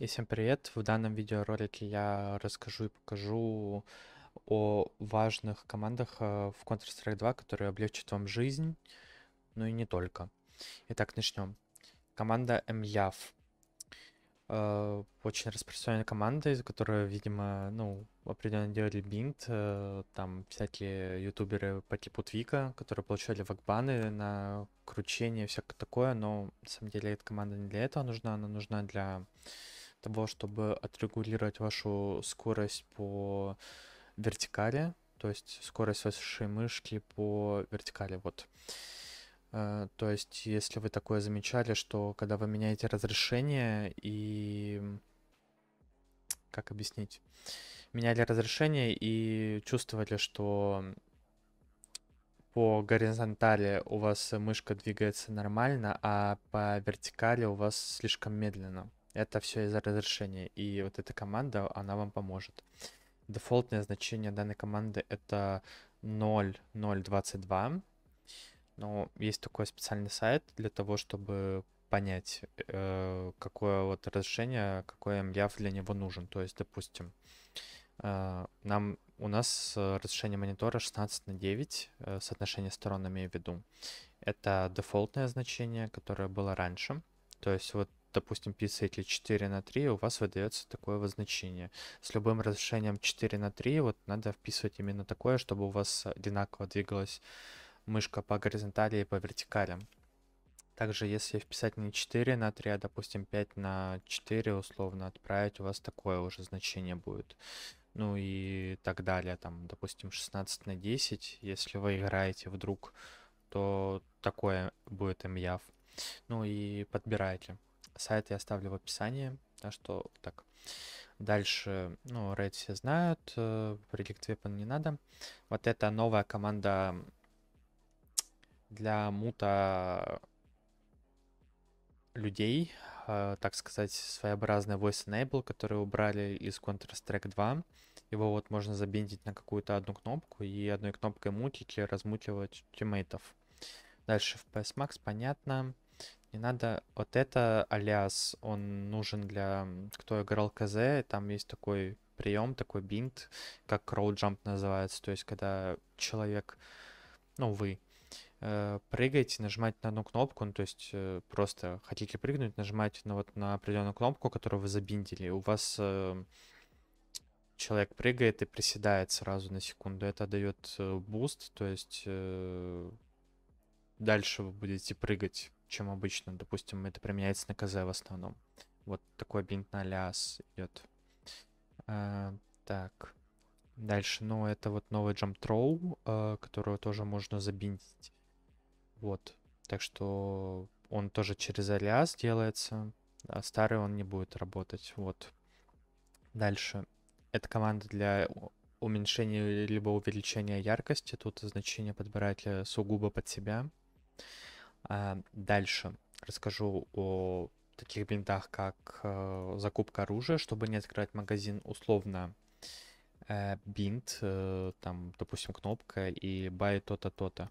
И всем привет! В данном видеоролике я расскажу и покажу о важных командах э, в Counter-Strike 2, которые облегчат вам жизнь, ну и не только. Итак, начнем. Команда MYAV. Э, очень распространенная команда, из которой, видимо, ну, определенно делали бинт. Э, там всякие ютуберы по типу Твика, которые получали вакбаны на кручение всякое такое, но на самом деле эта команда не для этого нужна, она нужна для того, чтобы отрегулировать вашу скорость по вертикали, то есть скорость вашей мышки по вертикали, вот. Э, то есть, если вы такое замечали, что когда вы меняете разрешение и... Как объяснить? Меняли разрешение и чувствовали, что по горизонтали у вас мышка двигается нормально, а по вертикали у вас слишком медленно. Это все из-за разрешения. И вот эта команда, она вам поможет. Дефолтное значение данной команды это 0.022. Но есть такой специальный сайт для того, чтобы понять, э, какое вот разрешение, какой MDAF для него нужен. То есть, допустим, э, нам у нас разрешение монитора 16 на 9, э, соотношение сторон имею в виду. Это дефолтное значение, которое было раньше. То есть вот допустим, писаете 4 на 3, у вас выдается такое значение. С любым разрешением 4 на 3 вот надо вписывать именно такое, чтобы у вас одинаково двигалась мышка по горизонтали и по вертикали. Также, если вписать не 4 на 3, а, допустим, 5 на 4 условно отправить, у вас такое уже значение будет. Ну и так далее, там, допустим, 16 на 10, если вы играете вдруг, то такое будет имьяв. Ну и подбирайте. Сайт я оставлю в описании. Так что так. Дальше, ну, Raid все знают, Relict э, Weapon не надо. Вот это новая команда для мута людей, э, так сказать, своеобразный voice enable, который убрали из Counter-Strike 2. Его вот можно забиндить на какую-то одну кнопку и одной кнопкой мутить или размутивать тиммейтов. Дальше в PS Max, понятно. Не надо... Вот это алиас, он нужен для... Кто играл КЗ, там есть такой прием, такой бинт, как кроуджамп называется. То есть, когда человек, ну, вы, э, прыгаете, нажимаете на одну кнопку, ну, то есть э, просто хотите прыгнуть, нажимаете на вот на определенную кнопку, которую вы забиндили. У вас э, человек прыгает и приседает сразу на секунду. Это дает буст, то есть дальше вы будете прыгать чем обычно. Допустим, это применяется на КЗ в основном. Вот такой бинт на ляс идет. А, так. Дальше, ну, это вот новый jump throw, а, которого тоже можно забинтить. Вот. Так что он тоже через алиас делается, а старый он не будет работать. Вот. Дальше. Это команда для уменьшения либо увеличения яркости. Тут значение подбирать сугубо под себя. Uh, а, дальше расскажу о таких билдах, как э, закупка оружия, чтобы не открывать магазин условно э, бинт, э, там, допустим, кнопка и buy то-то, то-то.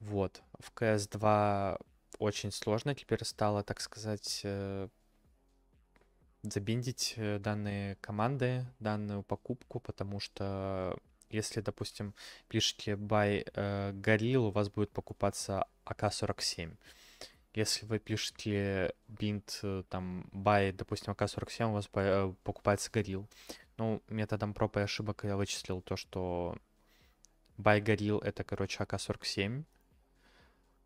Вот. В CS2 очень сложно теперь стало, так сказать, забиндить данные команды, данную покупку, потому что если, допустим, пишете buy э, Gorilla, у вас будет покупаться АК-47. Если вы пишете bind, э, там, buy, допустим, АК-47, у вас э, покупается Gorilla. Ну, методом проб и ошибок я вычислил то, что buy Gorilla это, короче, АК-47.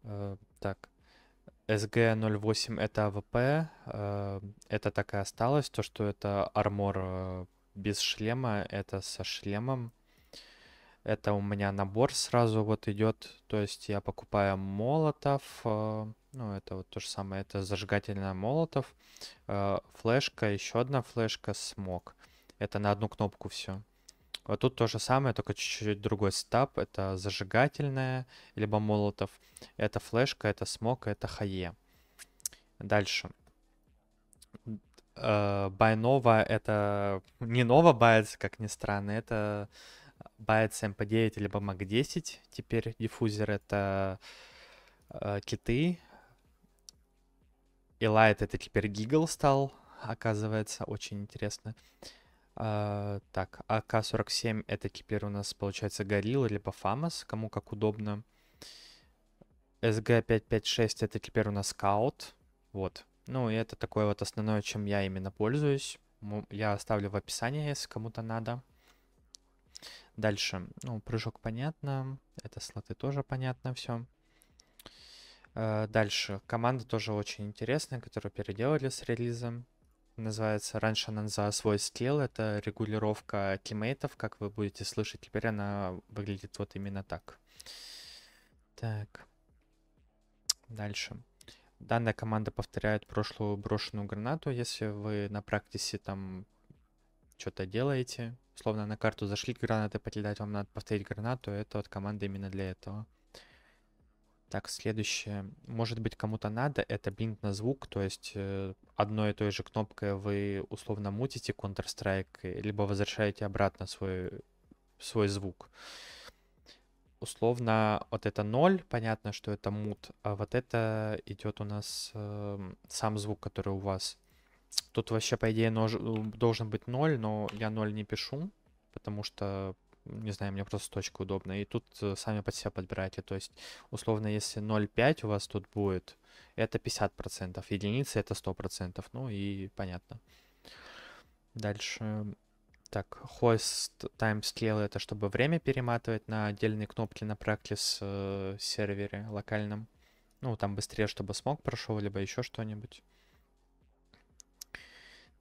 Э, так, SG-08 это АВП, э, это так и осталось. То, что это армор без шлема, это со шлемом. Это у меня набор сразу вот идет. То есть я покупаю молотов. Э, ну, это вот то же самое. Это зажигательная молотов. Э, флешка, еще одна флешка, смог. Это на одну кнопку все. Вот а тут то же самое, только чуть-чуть другой стаб. Это зажигательная, либо молотов. Это флешка, это смог, это хае. Дальше. Бай э, нова это не нова бается, как ни странно, это Байец MP9 либо MAC10. Теперь диффузер это э, киты. И Light это теперь гигл стал, оказывается, очень интересно. Э, так, АК-47 это теперь у нас получается Gorilla либо Фамас, кому как удобно. сг 556 это теперь у нас скаут Вот. Ну, и это такое вот основное, чем я именно пользуюсь. Я оставлю в описании, если кому-то надо. Дальше, ну, прыжок понятно, это слоты тоже понятно все. Э, дальше, команда тоже очень интересная, которую переделали с релизом. Называется, раньше она за свой скилл, это регулировка тиммейтов, как вы будете слышать, теперь она выглядит вот именно так. Так, дальше. Данная команда повторяет прошлую брошенную гранату, если вы на практике там что-то делаете, Словно на карту зашли, гранаты покидать, вам надо повторить гранату. Это вот команда именно для этого. Так, следующее. Может быть, кому-то надо, это блинк на звук, то есть э, одной и той же кнопкой вы условно мутите Counter-Strike, либо возвращаете обратно свой, свой звук. Условно, вот это 0, понятно, что это мут, а вот это идет у нас э, сам звук, который у вас. Тут вообще, по идее, нож... Э, должен быть 0, но я 0 не пишу, потому что, не знаю, мне просто точка удобна. И тут э, сами под себя подбираете. То есть, условно, если 0,5 у вас тут будет, это 50%, единица это 100%. Ну и понятно. Дальше. Так, host timescale это чтобы время перематывать на отдельные кнопки на практис э, сервере локальном. Ну, там быстрее, чтобы смог прошел, либо еще что-нибудь.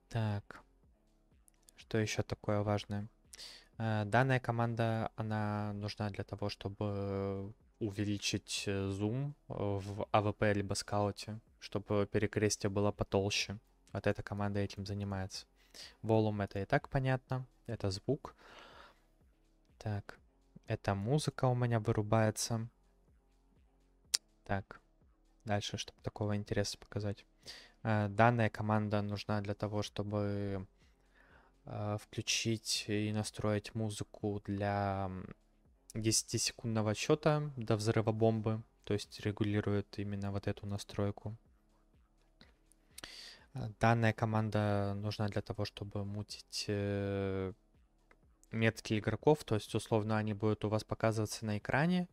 Так, что еще такое важное? Э, данная команда, она нужна для того, чтобы увеличить э, зум э, в АВП либо скауте, чтобы перекрестие было потолще. Вот эта команда этим занимается. Волум это и так понятно, это звук. Так, это музыка у меня вырубается. Так, дальше, чтобы такого интереса показать. Э, данная команда нужна для того, чтобы э, включить и настроить музыку для 10-секундного отсчета до взрыва бомбы, то есть регулирует именно вот эту настройку. Э, данная команда нужна для того, чтобы мутить метки игроков, то есть условно они будут у вас показываться на экране,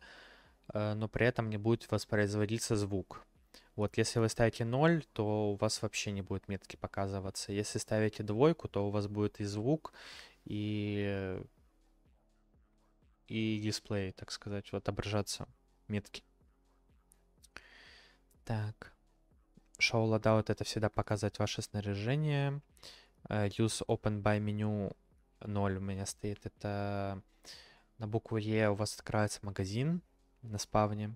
но при этом не будет воспроизводиться звук. Вот, если вы ставите 0, то у вас вообще не будет метки показываться. Если ставите двойку, то у вас будет и звук, и, и дисплей, так сказать, вот, отображаться метки. Так. Show loadout — это всегда показать ваше снаряжение. Э, Use open by menu 0 у меня стоит. Это на букву Е e у вас открывается магазин на спавне.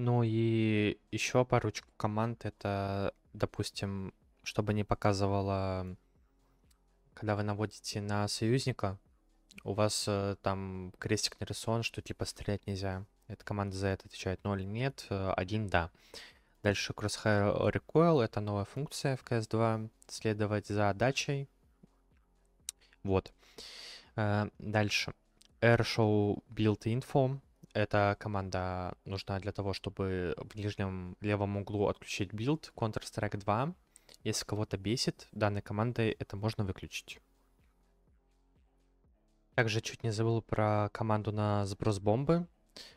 Ну и еще парочку команд это, допустим, чтобы не показывало, когда вы наводите на союзника, у вас э, там крестик нарисован, что типа стрелять нельзя. Эта команда за это отвечает 0 нет, 1 э, да. Дальше Crosshair Recoil, это новая функция в CS2, следовать за дачей. Вот. Э, дальше. Airshow Build Info, эта команда нужна для того, чтобы в нижнем левом углу отключить билд Counter-Strike 2. Если кого-то бесит, данной командой это можно выключить. Также чуть не забыл про команду на сброс бомбы.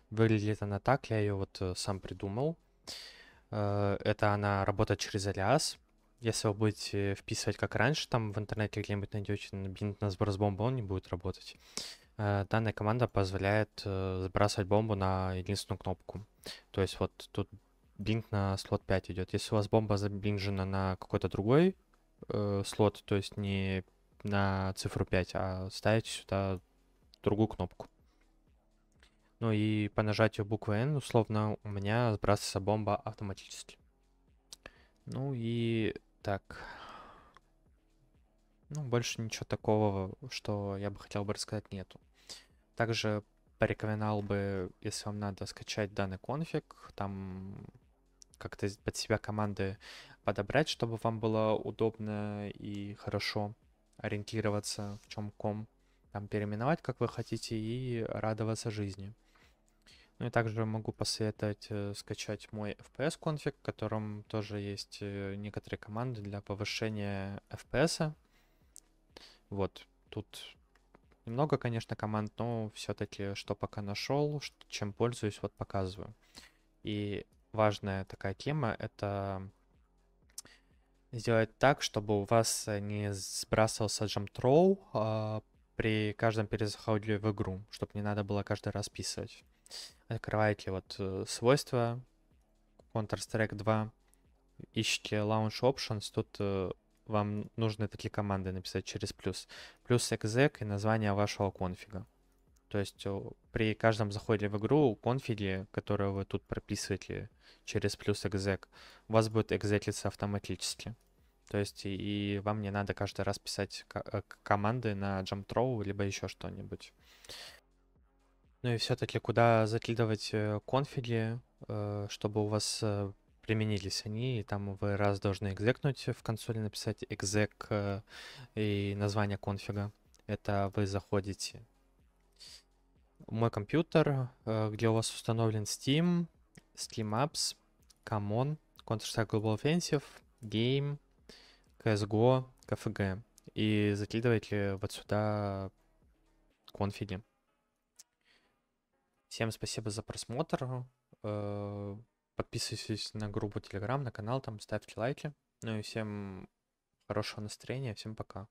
Выглядит она так, я ее вот э, сам придумал. Э, это она работает через алиас. Если вы будете вписывать как раньше, там в интернете где-нибудь найдете бинт на сброс бомбы, он не будет работать. Э, данная команда позволяет э, сбрасывать бомбу на единственную кнопку. То есть вот тут блинк на слот 5 идет. Если у вас бомба забинжена на какой-то другой э, слот, то есть не на цифру 5, а ставите сюда другую кнопку. Ну и по нажатию буквы N, условно, у меня сбрасывается бомба автоматически. Ну и так, ну, больше ничего такого, что я бы хотел бы рассказать, нету. Также порекомендовал бы, если вам надо скачать данный конфиг, там как-то под себя команды подобрать, чтобы вам было удобно и хорошо ориентироваться, в чем ком, там переименовать, как вы хотите, и радоваться жизни. Ну и также могу посоветовать э, скачать мой FPS конфиг, в котором тоже есть э, некоторые команды для повышения FPS. -а. Вот, тут немного, конечно, команд, но все-таки, что пока нашел, чем пользуюсь, вот показываю. И важная такая тема — это сделать так, чтобы у вас не сбрасывался джамтроу а, при каждом перезаходе в игру, чтобы не надо было каждый раз писывать. Открываете вот э, свойства Counter-Strike 2, ищите Launch Options, тут э, вам нужно это для команды написать через плюс. Плюс exec и название вашего конфига. То есть э, при каждом заходе в игру конфиги, которые вы тут прописываете через плюс exec, у вас будет экзетлиться автоматически. То есть и, и вам не надо каждый раз писать э, команды на jump throw, либо еще что-нибудь. Ну и все-таки куда закидывать э, конфиги, чтобы у вас применились они, и там вы раз должны экзекнуть э, в консоли, написать экзек э, и название конфига. Это вы заходите мой компьютер, э, где у вас установлен Steam, Steam Apps, Common, Counter-Strike Global Offensive, Game, CSGO, KFG. И закидываете вот сюда конфиги. Всем спасибо за просмотр. Подписывайтесь на группу Телеграм, на канал, там ставьте лайки. Ну и всем хорошего настроения, всем пока.